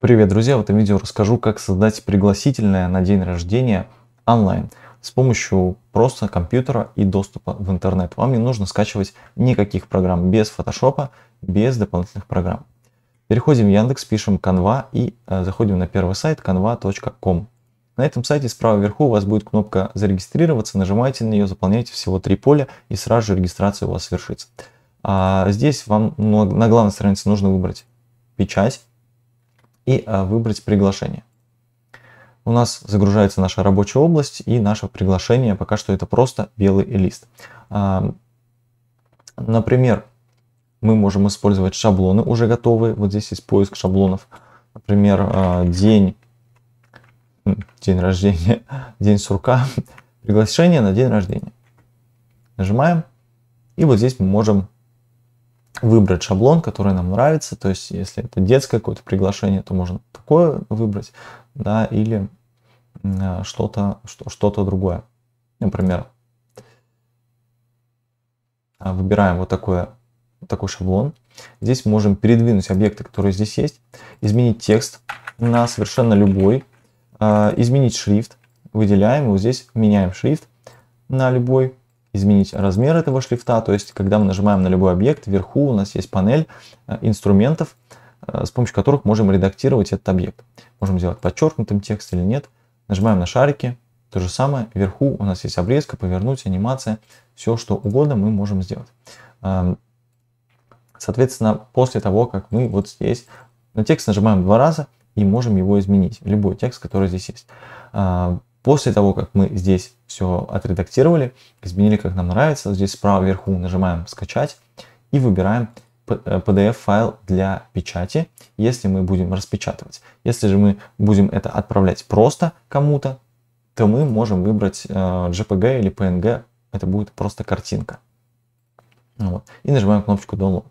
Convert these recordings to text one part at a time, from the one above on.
Привет, друзья! В этом видео расскажу, как создать пригласительное на день рождения онлайн с помощью просто компьютера и доступа в интернет. Вам не нужно скачивать никаких программ без фотошопа, без дополнительных программ. Переходим в Яндекс, пишем Canva и э, заходим на первый сайт canva.com. На этом сайте справа вверху у вас будет кнопка «Зарегистрироваться», нажимаете на нее, заполняете всего три поля и сразу же регистрация у вас свершится. А здесь вам ну, на главной странице нужно выбрать печать, и а, выбрать приглашение. У нас загружается наша рабочая область и наше приглашение. Пока что это просто белый лист. А, например, мы можем использовать шаблоны уже готовые. Вот здесь есть поиск шаблонов. Например, а, день, день рождения, день сурка, приглашение на день рождения. Нажимаем. И вот здесь мы можем выбрать шаблон, который нам нравится. То есть, если это детское какое-то приглашение, то можно такое выбрать, да, или э, что-то что -то другое. Например, а, выбираем вот такое, такой шаблон. Здесь можем передвинуть объекты, которые здесь есть, изменить текст на совершенно любой, а, изменить шрифт, выделяем, его здесь меняем шрифт на любой изменить размер этого шрифта. То есть, когда мы нажимаем на любой объект, вверху у нас есть панель э, инструментов, э, с помощью которых можем редактировать этот объект. Можем сделать подчеркнутым текст или нет. Нажимаем на шарики, то же самое, вверху у нас есть обрезка, повернуть, анимация, все что угодно мы можем сделать. Эм, соответственно, после того, как мы вот здесь на текст нажимаем два раза и можем его изменить, любой текст, который здесь есть. Э, После того, как мы здесь все отредактировали, изменили, как нам нравится, здесь справа вверху нажимаем «Скачать» и выбираем э, PDF-файл для печати, если мы будем распечатывать. Если же мы будем это отправлять просто кому-то, то мы можем выбрать JPG э, или PNG, это будет просто картинка. Ну вот. И нажимаем кнопочку Download.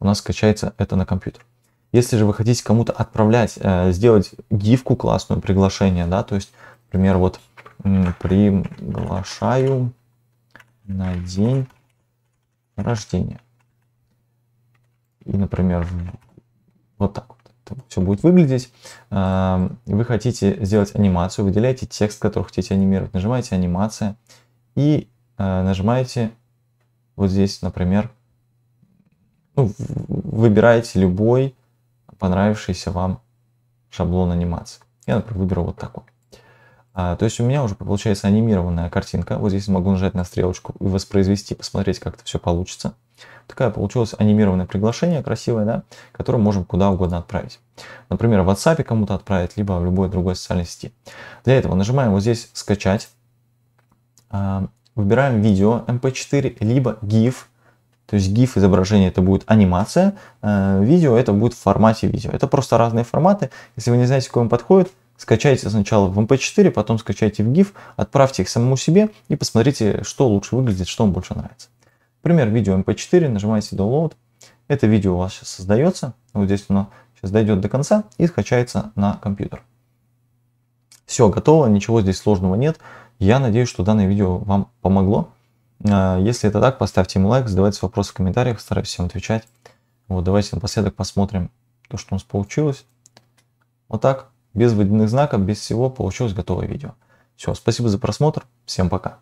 У нас скачается это на компьютер. Если же вы хотите кому-то отправлять, э, сделать гифку классную, приглашение, да, то есть Например, вот приглашаю на день рождения. И, например, вот так вот это все будет выглядеть. А, вы хотите сделать анимацию, выделяете текст, который хотите анимировать, нажимаете «Анимация» и а, нажимаете вот здесь, например, ну, выбираете любой понравившийся вам шаблон анимации. Я, например, выберу вот такой. А, то есть у меня уже получается анимированная картинка. Вот здесь могу нажать на стрелочку и воспроизвести, посмотреть, как это все получится. Такая получилось анимированное приглашение, красивое, да, которое можем куда угодно отправить. Например, в WhatsApp кому-то отправить, либо в любой другой социальной сети. Для этого нажимаем вот здесь «Скачать», а, выбираем видео MP4, эм либо GIF, то есть GIF изображение это будет анимация, э, видео это будет в формате видео. Это просто разные форматы. Если вы не знаете, какой вам подходит, скачайте сначала в MP4, эм потом скачайте в GIF, отправьте их самому себе и посмотрите, что лучше выглядит, что вам больше нравится. Пример видео MP4, эм нажимаете Download. Это видео у вас сейчас создается. Вот здесь оно сейчас дойдет до конца и скачается на компьютер. Все, готово, ничего здесь сложного нет. Я надеюсь, что данное видео вам помогло. А, если это так, поставьте ему лайк, задавайте вопросы в комментариях, стараюсь всем отвечать. Вот, давайте напоследок посмотрим то, что у нас получилось. Вот так без водяных знаков, без всего получилось готовое видео. Все, спасибо за просмотр, всем пока.